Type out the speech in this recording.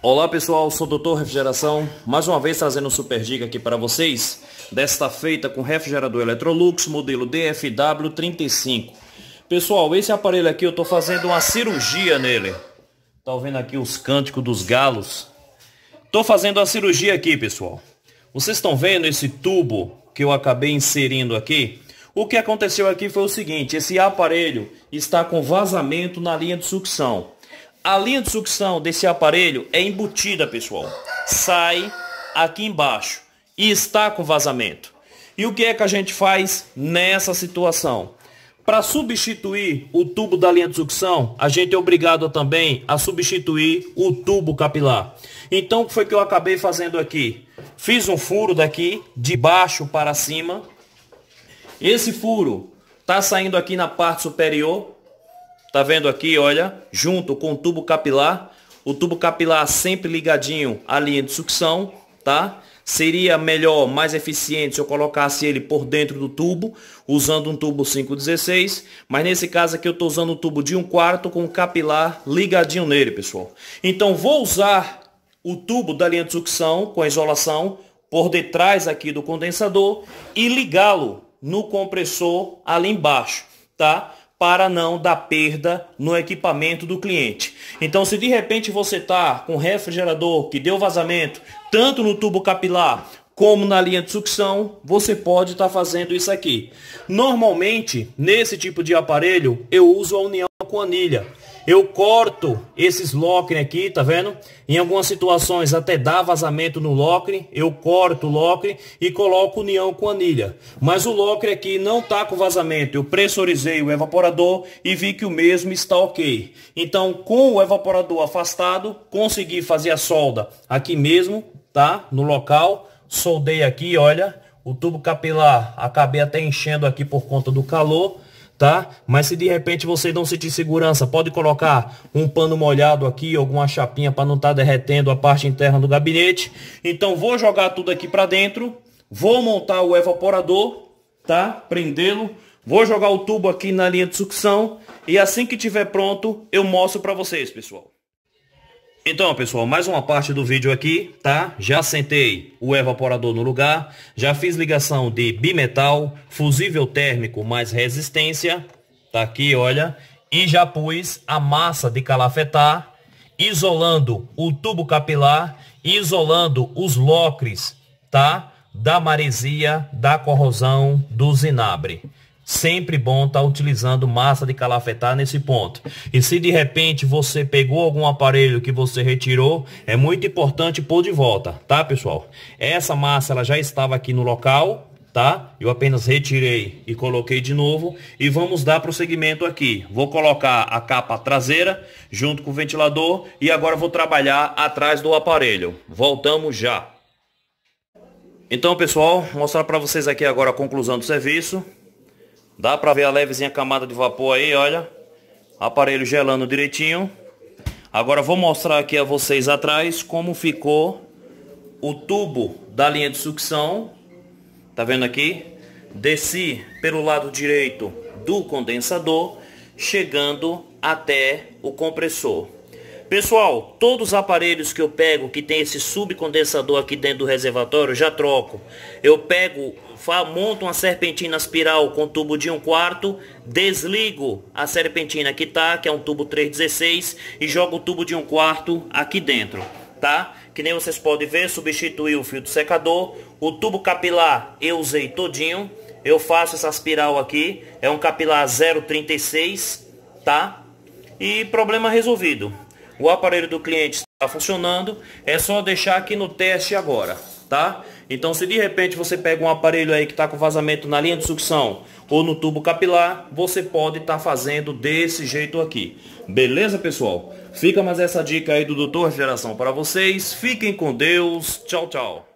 Olá pessoal, sou o Dr. Refrigeração, mais uma vez trazendo um super dica aqui para vocês, desta feita com refrigerador Electrolux, modelo DFW35. Pessoal, esse aparelho aqui eu estou fazendo uma cirurgia nele, tá vendo aqui os cânticos dos galos? Estou fazendo a cirurgia aqui pessoal, vocês estão vendo esse tubo que eu acabei inserindo aqui? O que aconteceu aqui foi o seguinte, esse aparelho está com vazamento na linha de sucção. A linha de sucção desse aparelho é embutida, pessoal. Sai aqui embaixo e está com vazamento. E o que é que a gente faz nessa situação? Para substituir o tubo da linha de sucção, a gente é obrigado também a substituir o tubo capilar. Então, o que foi que eu acabei fazendo aqui? Fiz um furo daqui, de baixo para cima. Esse furo está saindo aqui na parte superior Tá vendo aqui, olha, junto com o tubo capilar, o tubo capilar sempre ligadinho à linha de sucção, tá? Seria melhor, mais eficiente se eu colocasse ele por dentro do tubo, usando um tubo 516, mas nesse caso aqui eu estou usando um tubo de 1 quarto com o capilar ligadinho nele, pessoal. Então vou usar o tubo da linha de sucção com isolação por detrás aqui do condensador e ligá-lo no compressor ali embaixo, tá? para não dar perda no equipamento do cliente. Então, se de repente você está com um refrigerador que deu vazamento, tanto no tubo capilar como na linha de sucção, você pode estar tá fazendo isso aqui. Normalmente, nesse tipo de aparelho, eu uso a união com anilha. Eu corto esses locre aqui, tá vendo? Em algumas situações até dá vazamento no locre. eu corto o locre e coloco união com anilha. Mas o locre aqui não tá com vazamento, eu pressurizei o evaporador e vi que o mesmo está ok. Então com o evaporador afastado, consegui fazer a solda aqui mesmo, tá? No local, soldei aqui, olha, o tubo capilar acabei até enchendo aqui por conta do calor, tá? Mas se de repente você não sentir segurança, pode colocar um pano molhado aqui, alguma chapinha para não estar tá derretendo a parte interna do gabinete. Então vou jogar tudo aqui para dentro, vou montar o evaporador, tá? Prendê-lo, vou jogar o tubo aqui na linha de sucção e assim que tiver pronto eu mostro para vocês, pessoal. Então, pessoal, mais uma parte do vídeo aqui, tá? Já sentei o evaporador no lugar, já fiz ligação de bimetal, fusível térmico mais resistência, tá aqui, olha, e já pus a massa de calafetar, isolando o tubo capilar, isolando os locres, tá? Da maresia, da corrosão, do zinabre. Sempre bom estar tá utilizando massa de calafetar nesse ponto. E se de repente você pegou algum aparelho que você retirou, é muito importante pôr de volta, tá pessoal? Essa massa ela já estava aqui no local, tá? Eu apenas retirei e coloquei de novo. E vamos dar prosseguimento aqui. Vou colocar a capa traseira junto com o ventilador e agora vou trabalhar atrás do aparelho. Voltamos já. Então pessoal, mostrar para vocês aqui agora a conclusão do serviço. Dá pra ver a levezinha camada de vapor aí, olha. Aparelho gelando direitinho. Agora vou mostrar aqui a vocês atrás como ficou o tubo da linha de sucção. Tá vendo aqui? Desci pelo lado direito do condensador, chegando até o compressor. Pessoal, todos os aparelhos que eu pego que tem esse subcondensador aqui dentro do reservatório, já troco. Eu pego, monto uma serpentina espiral com tubo de 1 um quarto, desligo a serpentina que tá, que é um tubo 316, e jogo o tubo de 1 um quarto aqui dentro, tá? Que nem vocês podem ver, substituí o fio do secador, o tubo capilar eu usei todinho, eu faço essa espiral aqui, é um capilar 036, tá? E problema resolvido o aparelho do cliente está funcionando, é só deixar aqui no teste agora, tá? Então se de repente você pega um aparelho aí que está com vazamento na linha de sucção ou no tubo capilar, você pode estar tá fazendo desse jeito aqui. Beleza, pessoal? Fica mais essa dica aí do Doutor Geração para vocês. Fiquem com Deus. Tchau, tchau.